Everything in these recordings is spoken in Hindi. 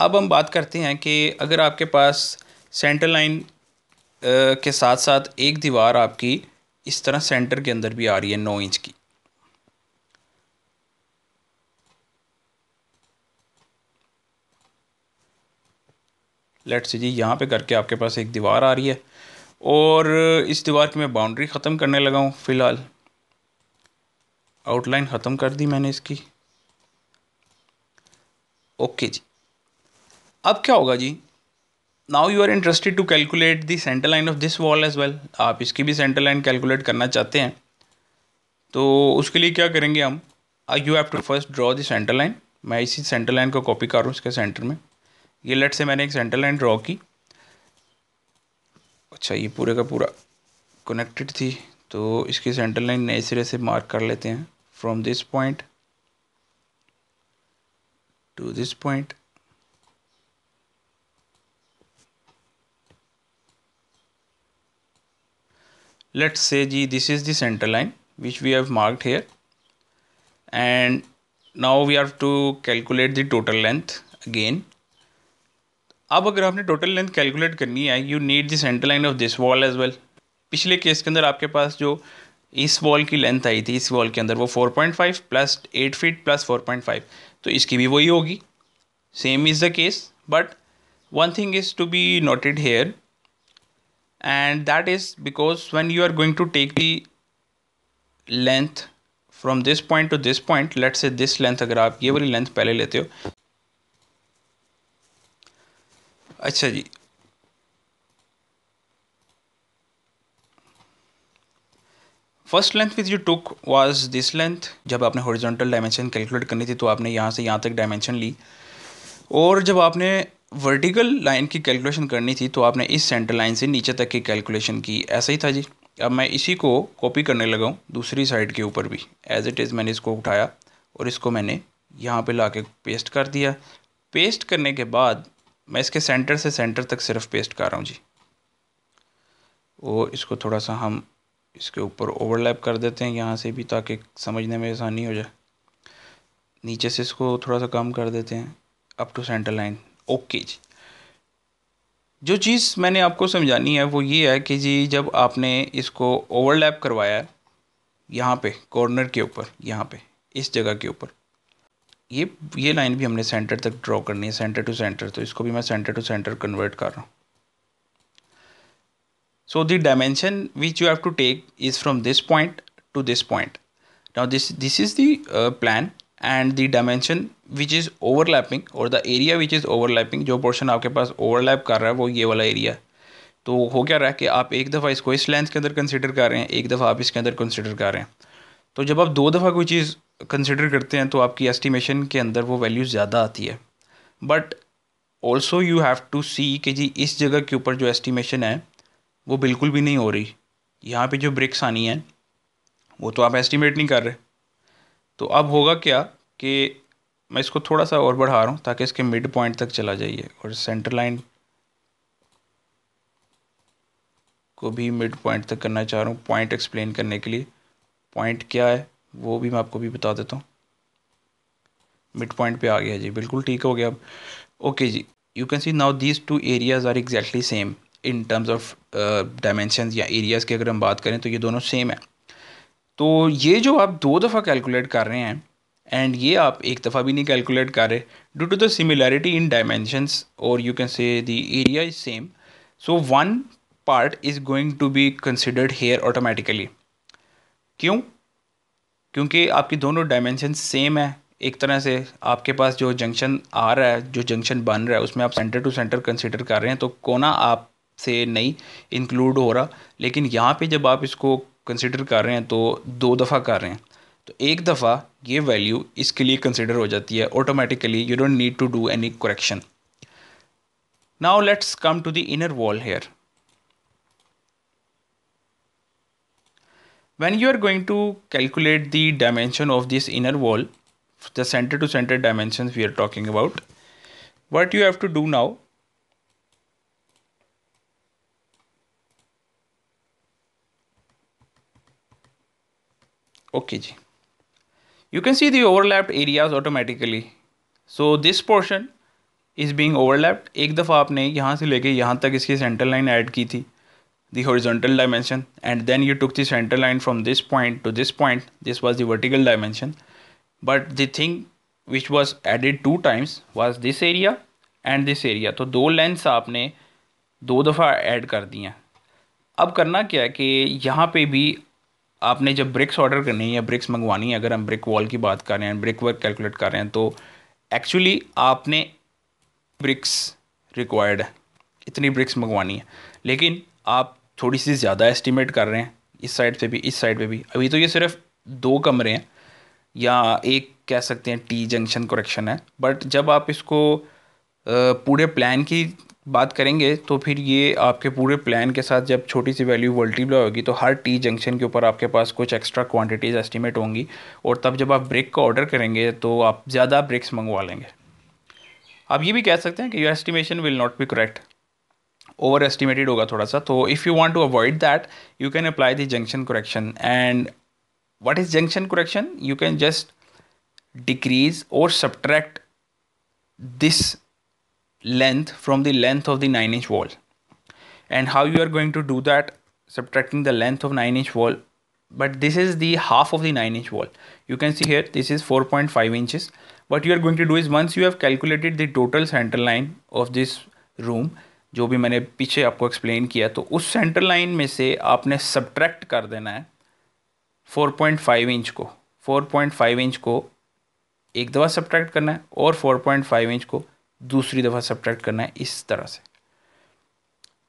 अब हम बात करते हैं कि अगर आपके पास सेंटर लाइन के साथ साथ एक दीवार आपकी इस तरह सेंटर के अंदर भी आ रही है नौ इंच की लेट से जी यहाँ पे करके आपके पास एक दीवार आ रही है और इस दीवार की मैं बाउंड्री ख़त्म करने लगा हूँ फ़िलहाल आउटलाइन ख़त्म कर दी मैंने इसकी ओके जी अब क्या होगा जी now you are interested to calculate the center line of this wall as well आप इसकी भी सेंटर लाइन कैलकुलेट करना चाहते हैं तो उसके लिए क्या करेंगे हम I you have to first draw the center line मैं इसी सेंटर लाइन को कॉपी कर रहा हूँ इसके सेंटर में ये लेट से मैंने एक सेंटर लाइन ड्रॉ की अच्छा ये पूरे का पूरा कनेक्टेड थी तो इसकी सेंटर लाइन नए सिरे से मार्क कर लेते हैं from this point to this point let's say G this is the center line which we have marked here and now we have to calculate the total length again अब अगर आपने टोटल लेंथ कैलकुलेट करनी है you need the center line of this wall as well पिछले केस के अंदर आपके पास जो इस वॉल की लेंथ आई थी इस वॉल के अंदर वो 4.5 प्लस 8 फीट प्लस 4.5 तो इसकी भी वही होगी same is the case but one thing is to be noted here and that is because when you are going to take the length from this point to this point let's say this length agar aap ye wali length pehle lete ho acha ji first length with you took was this length जब आपने हॉरिजॉन्टल डायमेंशन कैलकुलेट करनी थी तो आपने यहाँ से यहाँ तक डायमेंशन ली और जब आपने वर्टिकल लाइन की कैलकुलेशन करनी थी तो आपने इस सेंटर लाइन से नीचे तक की कैलकुलेशन की ऐसा ही था जी अब मैं इसी को कॉपी करने लगा हूँ दूसरी साइड के ऊपर भी एज इट इज़ मैंने इसको उठाया और इसको मैंने यहाँ पे के पेस्ट कर दिया पेस्ट करने के बाद मैं इसके सेंटर से सेंटर तक सिर्फ पेस्ट कर रहा हूँ जी और इसको थोड़ा सा हम इसके ऊपर ओवरलैप कर देते हैं यहाँ से भी ताकि समझने में आसानी हो जाए नीचे से इसको थोड़ा सा कम कर देते हैं up to center line okay जी जो चीज़ मैंने आपको समझानी है वो ये है कि जी जब आपने इसको ओवरलैप करवाया है यहाँ पे कॉर्नर के ऊपर यहाँ पे इस जगह के ऊपर ये ये लाइन भी हमने सेंटर तक ड्रॉ करनी है सेंटर टू सेंटर तो इसको भी मैं सेंटर टू सेंटर कन्वर्ट कर रहा हूँ so the dimension which you have to take is from this point to this point now this this is the plan and the dimension which is overlapping और the area which is overlapping जो पोर्शन आपके पास ओवरलैप कर रहा है वो ये वाला एरिया तो हो क्या रहा है कि आप एक दफ़ा इसको इस लेंथ के अंदर कंसिडर कर रहे हैं एक दफ़ा आप इसके अंदर कंसिडर कर रहे हैं तो जब आप दो दफ़ा कोई चीज़ कंसिडर करते हैं तो आपकी एस्टिमेशन के अंदर वो वैल्यू ज़्यादा आती है but also you have to see कि जी इस जगह के ऊपर जो एस्टिमेशन है वो बिल्कुल भी नहीं हो रही यहाँ पे जो ब्रिक्स आनी है वो तो आप एस्टिमेट नहीं कर रहे तो अब होगा क्या कि मैं इसको थोड़ा सा और बढ़ा रहा हूँ ताकि इसके मिड पॉइंट तक चला जाइए और सेंटर लाइन को भी मिड पॉइंट तक करना चाह रहा हूँ पॉइंट एक्सप्लेन करने के लिए पॉइंट क्या है वो भी मैं आपको भी बता देता हूँ मिड पॉइंट पे आ गया जी बिल्कुल ठीक हो गया अब ओके जी you can see now these two areas are exactly same in terms of dimension या एरियाज़ की अगर हम बात करें तो ये दोनों सेम है तो ये जो आप दो दफ़ा कैलकुलेट कर रहे हैं एंड ये आप एक दफ़ा भी नहीं कैलकुलेट कर रहे due to the similarity in dimensions और you can say the area is same so one part is going to be considered here automatically क्यों क्योंकि आपकी दोनों डायमेंशन सेम है एक तरह से आपके पास जो जंक्शन आ रहा है जो जंक्शन बन रहा है उसमें आप सेंटर टू सेंटर कंसिडर कर रहे हैं तो कोना आप से नहीं इंक्लूड हो रहा लेकिन यहाँ पे जब आप इसको कंसिडर कर रहे हैं तो दो दफ़ा कर रहे हैं तो एक दफ़ा ये वैल्यू इसके लिए कंसिडर हो जाती है automatically you don't need to do any correction now let's come to the inner wall here when you are going to calculate the dimension of this inner wall the center to center dimension we are talking about what you have to do now okay ji you can see the overlapped areas automatically so this portion is being overlapped एक दफ़ा आपने यहाँ से लेके यहाँ तक इसकी सेंटर लाइन ऐड की थी the horizontal dimension and then you took the center line from this point to this point this was the vertical dimension but the thing which was added two times was this area and this area तो दो लेंस आपने दो दफ़ा ऐड कर दी हैं अब करना क्या है कि यहाँ पे भी आपने जब ब्रिक्स ऑर्डर करनी है या ब्रिक्स मंगवानी है अगर हम ब्रिक वॉल की बात कर रहे हैं ब्रिक वर्क कैलकुलेट कर रहे हैं तो एक्चुअली आपने ब्रिक्स रिक्वायर्ड है इतनी ब्रिक्स मंगवानी है लेकिन आप थोड़ी सी ज़्यादा एस्टिमेट कर रहे हैं इस साइड पे भी इस साइड पे भी अभी तो ये सिर्फ दो कमरे हैं या एक कह सकते हैं टी जंक्शन करेक्शन है बट जब आप इसको पूरे प्लान की बात करेंगे तो फिर ये आपके पूरे प्लान के साथ जब छोटी सी वैल्यू मल्टीप्लाई होगी तो हर टी जंक्शन के ऊपर आपके पास कुछ एक्स्ट्रा क्वांटिटीज़ एस्टिमेट होंगी और तब जब आप ब्रेक का ऑर्डर करेंगे तो आप ज़्यादा ब्रेक्स मंगवा लेंगे आप ये भी कह सकते हैं कि your estimation will not be correct over estimated होगा थोड़ा सा तो if you want to avoid that you can apply the junction correction and what is junction correction you can just decrease और subtract this length from the length of the 9 inch wall and how you are going to do that subtracting the length of 9 inch wall but this is the half of the 9 inch wall you can see here this is 4.5 inches what you are going to do is once you have calculated the total center line of this room जो भी मैंने पीछे आपको एक्सप्लेन किया तो उस सेंटर लाइन में से आपने सब्ट्रैक्ट कर देना है 4.5 इंच को 4.5 इंच को एक दफ़ा सब्ट्रैक्ट करना है और 4.5 इंच को दूसरी दफ़ा सब्ट्रैक्ट करना है इस तरह से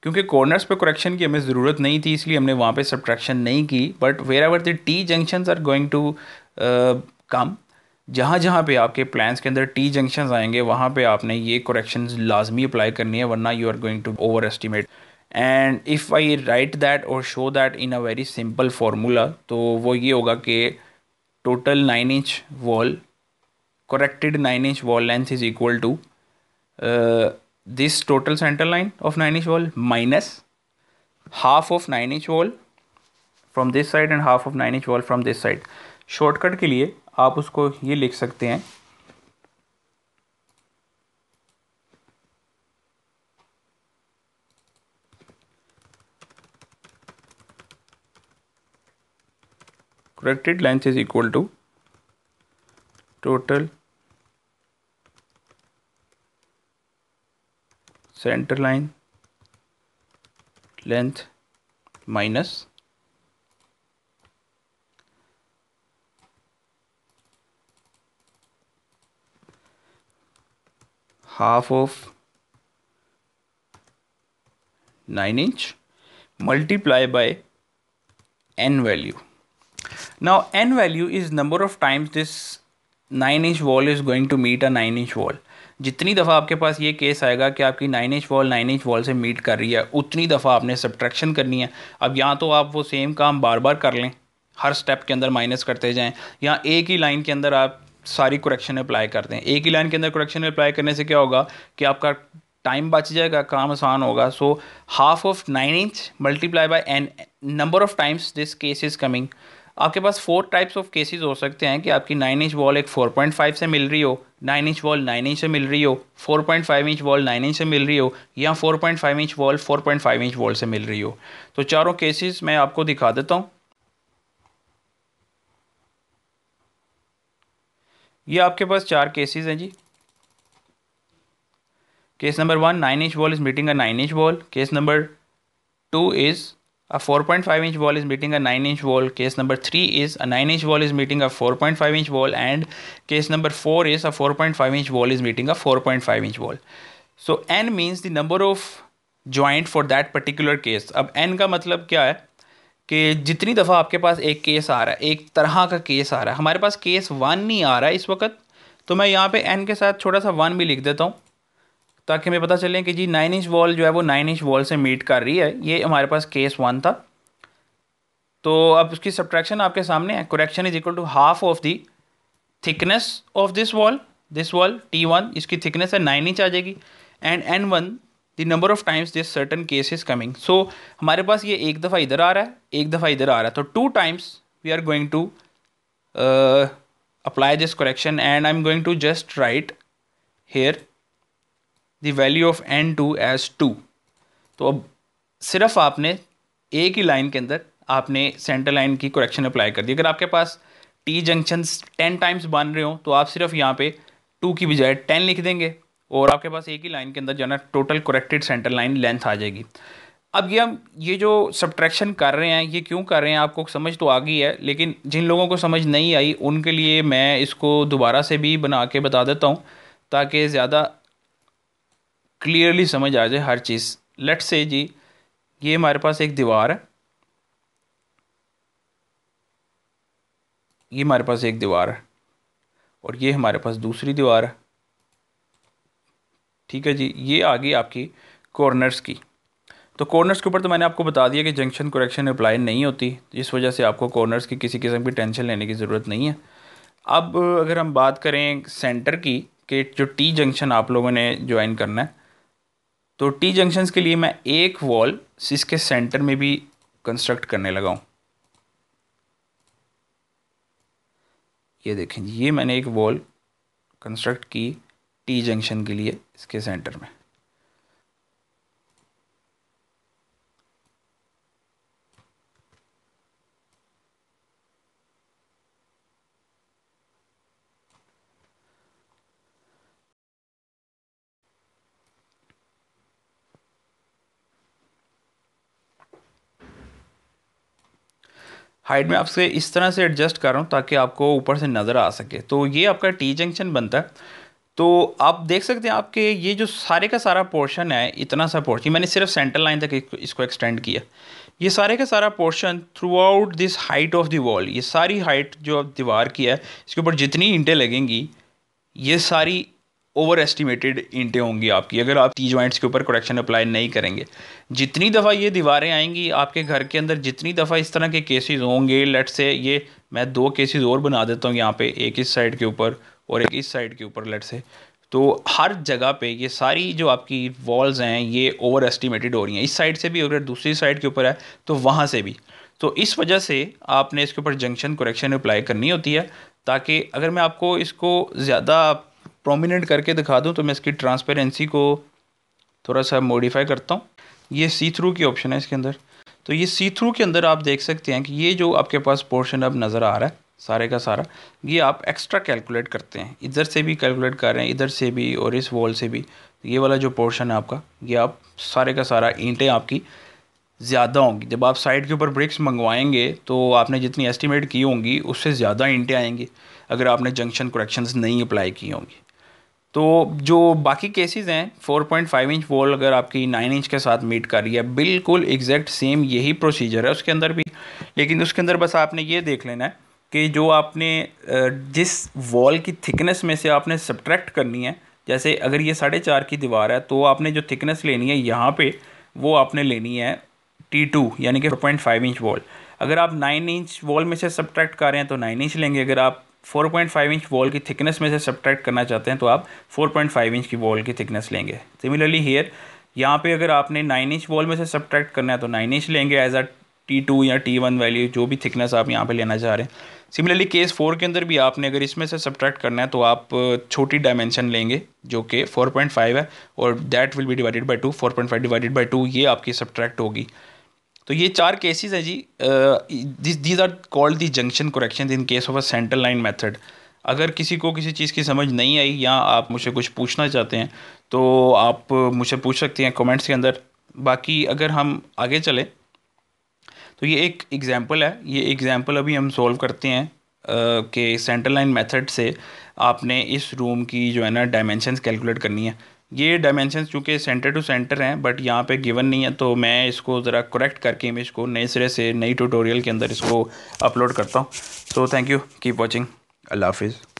क्योंकि कॉर्नर्स पे करेक्शन की हमें ज़रूरत नहीं थी इसलिए हमने वहाँ पे सब्ट्रैक्शन नहीं की but wherever the T junctions are going to come जहाँ जहाँ पे आपके प्लान्स के अंदर टी जंक्शंस आएंगे वहाँ पे आपने ये करेक्शन लाजमी अप्लाई करनी है वरना you are going to over estimate and if I write that और show that in a very simple formula तो वो ये होगा कि total nine inch wall corrected nine inch wall length is equal to this total center line of 9 inch wall minus half of 9 inch wall from this side and half of 9 inch wall from this side shortcut के लिए आप उसको ये लिख सकते हैं corrected length is equal to total center line length minus half of 9 inch multiply by n value now n value is number of times this 9 inch wall is going to meet a 9 inch wall जितनी दफ़ा आपके पास ये केस आएगा कि आपकी nine inch wall nine inch wall से मीट कर रही है उतनी दफ़ा आपने सब्ट्रैक्शन करनी है अब या तो आप वो सेम काम बार बार कर लें हर स्टेप के अंदर माइनस करते जाएं या एक ही लाइन के अंदर आप सारी करेक्शन अप्लाई कर दें एक ही लाइन के अंदर करेक्शन अप्लाई करने से क्या होगा कि आपका टाइम बच जाएगा काम आसान होगा so half of nine inch multiply by n number of times this case is coming आपके पास फोर टाइप्स ऑफ केसेस हो सकते हैं कि आपकी नाइन इंच वॉल एक फोर पॉइंट फाइव से मिल रही हो nine inch wall nine inch से मिल रही हो four point five inch wall nine inch से मिल रही हो या four point five inch wall four point five inch wall से मिल रही हो तो चारों केसेस मैं आपको दिखा देता हूँ ये आपके पास चार केसेस हैं जी case number one nine inch wall is meeting a nine inch wall case number two is A 4.5 inch wall is meeting a 9 inch wall. Case number 3 is a 9 inch wall is meeting a 4.5 inch wall and case number 4 is a 4.5 inch wall is meeting a 4.5 inch wall. So n means the number of joint for that particular case. अब n का मतलब क्या है कि जितनी दफ़ा आपके पास एक केस आ रहा है एक तरह का केस आ रहा है हमारे पास केस वन नहीं आ रहा है इस वक्त तो मैं यहाँ पे n के साथ छोटा सा वन भी लिख देता हूँ ताकि हमें पता चले कि जी नाइन इंच वॉल जो है वो नाइन इंच वॉल से मीट कर रही है ये हमारे पास केस वन था तो अब उसकी सब्ट्रैक्शन आपके सामने है correction is equal to half of the thickness of this wall this wall T one इसकी थिकनेस है नाइन इंच आ जाएगी and n one the number of times this certain case is coming so हमारे पास ये एक दफ़ा इधर आ रहा है एक दफ़ा इधर आ रहा है तो two times we are going to apply this this and I am going to just write here the value of n two as two तो अब सिर्फ आपने एक ही लाइन के अंदर आपने सेंटर लाइन की करेक्शन अप्लाई कर दी अगर आपके पास टी जंक्शन टेन टाइम्स बन रहे हो तो आप सिर्फ यहाँ पे टू की बजाय टेन लिख देंगे और आपके पास एक ही लाइन के अंदर जो है total corrected centre line length आ जाएगी अब ये हम ये जो सब्ट्रैक्शन कर रहे हैं ये क्यों कर रहे हैं आपको समझ तो आ गई है लेकिन जिन लोगों को समझ नहीं आई उनके लिए मैं इसको दोबारा से भी बना के बता देता हूँ ताकि ज़्यादा क्लियरली समझ आ जाए हर चीज़ लेट से जी ये हमारे पास एक दीवार है ये हमारे पास एक दीवार है और ये हमारे पास दूसरी दीवार है ठीक है जी ये आ गई आपकी कॉर्नर्स की तो कॉर्नर्स के ऊपर तो मैंने आपको बता दिया कि जंक्शन करेक्शन अप्लाई नहीं होती इस वजह से आपको कॉर्नर्स की किसी किस्म की टेंशन लेने की ज़रूरत नहीं है अब अगर हम बात करें सेंटर की कि जो टी जंक्शन आप लोगों ने ज्वाइन करना है तो टी जंक्शंस के लिए मैं एक वॉल इसके सेंटर में भी कंस्ट्रक्ट करने लगा हूँ ये देखें ये मैंने एक वॉल कंस्ट्रक्ट की टी जंक्शन के लिए इसके सेंटर में हाइट में आपसे इस तरह से एडजस्ट कर रहा हूँ ताकि आपको ऊपर से नज़र आ सके तो ये आपका टी जंक्शन बनता है तो आप देख सकते हैं आपके ये जो सारे का सारा पोर्शन है इतना सा पोर्शन मैंने सिर्फ सेंटर लाइन तक इसको एक्सटेंड किया ये सारे का सारा portion throughout this height of the wall ये सारी हाइट जो आप दीवार की है इसके ऊपर जितनी ईंटें लगेंगी ये सारी ओवर एस्टिमेटेड ईंटें होंगी आपकी अगर आप टी ज्वाइंट्स के ऊपर कोडक्शन अप्लाई नहीं करेंगे जितनी दफ़ा ये दीवारें आएंगी आपके घर के अंदर जितनी दफ़ा इस तरह के केसेस होंगे लेट से ये मैं दो केसेस और बना देता हूँ यहाँ पे एक इस साइड के ऊपर और एक इस साइड के ऊपर लेट से तो हर जगह पे ये सारी जो आपकी वॉल्स हैं ये ओवर एस्टिमेटेड हो रही हैं इस साइड से भी अगर दूसरी साइड के ऊपर है तो वहाँ से भी तो इस वजह से आपने इसके ऊपर जंक्शन करेक्शन अप्लाई करनी होती है ताकि अगर मैं आपको इसको ज़्यादा प्रोमिनेंट करके दिखा दूँ तो मैं इसकी ट्रांसपेरेंसी को थोड़ा सा मॉडिफाई करता हूँ ये सी थ्रू की ऑप्शन है इसके अंदर तो ये सी थ्रू के अंदर आप देख सकते हैं कि ये जो आपके पास पोर्शन अब नज़र आ रहा है सारे का सारा ये आप एक्स्ट्रा कैलकुलेट करते हैं इधर से भी कैलकुलेट कर रहे हैं इधर से भी और इस वॉल से भी तो ये वाला जो पोर्शन है आपका ये आप सारे का सारा ईंटें आपकी ज़्यादा होंगी जब आप साइड के ऊपर ब्रिक्स मंगवाएंगे तो आपने जितनी एस्टिमेट की होंगी उससे ज़्यादा ईंटें आएंगी अगर आपने जंक्शन कुरेक्शन नहीं अप्लाई की होंगी तो जो बाकी केसेस हैं 4.5 इंच वॉल अगर आपकी 9 इंच के साथ मीट कर रही है बिल्कुल एग्जैक्ट सेम यही प्रोसीजर है उसके अंदर भी लेकिन उसके अंदर बस आपने ये देख लेना है कि जो आपने जिस वॉल की थिकनेस में से आपने सब्ट्रैक्ट करनी है जैसे अगर ये साढ़े चार की दीवार है तो आपने जो थिकनेस लेनी है यहाँ पे वो आपने लेनी है टी टू यानी कि four point five inch wall अगर आप नाइन इंच वॉल में से सब्ट्रैक्ट कर रहे हैं तो नाइन इंच लेंगे अगर आप 4.5 इंच वॉल की थिकनेस में से सब्ट्रैक्ट करना चाहते हैं तो आप 4.5 इंच की वॉल की थिकनेस लेंगे सिमिलरली हेयर यहाँ पे अगर आपने 9 इंच वॉल में से सब्ट्रैक्ट करना है तो 9 इंच लेंगे एज अ टी टू या टी वन वैल्यू जो भी थिकनेस आप यहाँ पे लेना चाह रहे हैं सिमिलरली केस फोर के अंदर भी आपने अगर इसमें से सब्ट्रैक्ट करना है तो आप छोटी डायमेंशन लेंगे जो कि 4.5 है और that will be divided by two four point five divided by two ये आपकी सब्ट्रैक्ट होगी तो ये चार केसेस हैं जी this these are called the junction correction in case of a central line method अगर किसी को किसी चीज़ की समझ नहीं आई या आप मुझसे कुछ पूछना चाहते हैं तो आप मुझसे पूछ सकते हैं कमेंट्स के अंदर बाकी अगर हम आगे चलें तो ये एक एग्जांपल है ये एग्जांपल अभी हम सॉल्व करते हैं कि सेंट्रल लाइन मेथड से आपने इस रूम की जो है ना डायमेंशन कैलकुलेट करनी है ये डायमेंशन चूँकि सेंटर टू सेंटर हैं बट यहाँ पे गिवन नहीं है तो मैं इसको ज़रा करेक्ट करके इमेज को नए सिरे से नई ट्यूटोरियल के अंदर इसको अपलोड करता हूँ so thank you keep watching अल्लाह हाफिज़